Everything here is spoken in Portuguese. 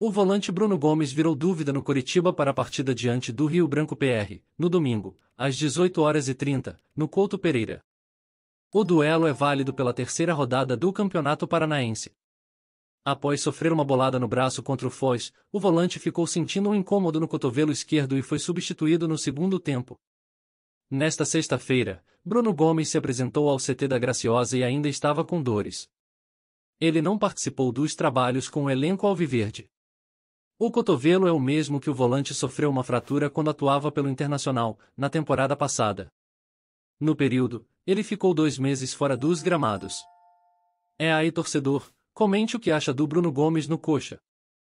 O volante Bruno Gomes virou dúvida no Coritiba para a partida diante do Rio Branco PR, no domingo, às 18 horas e 30, no Couto Pereira. O duelo é válido pela terceira rodada do Campeonato Paranaense. Após sofrer uma bolada no braço contra o Foz, o volante ficou sentindo um incômodo no cotovelo esquerdo e foi substituído no segundo tempo. Nesta sexta-feira, Bruno Gomes se apresentou ao CT da Graciosa e ainda estava com dores. Ele não participou dos trabalhos com o elenco alviverde. O cotovelo é o mesmo que o volante sofreu uma fratura quando atuava pelo Internacional, na temporada passada. No período, ele ficou dois meses fora dos gramados. É aí torcedor, comente o que acha do Bruno Gomes no coxa.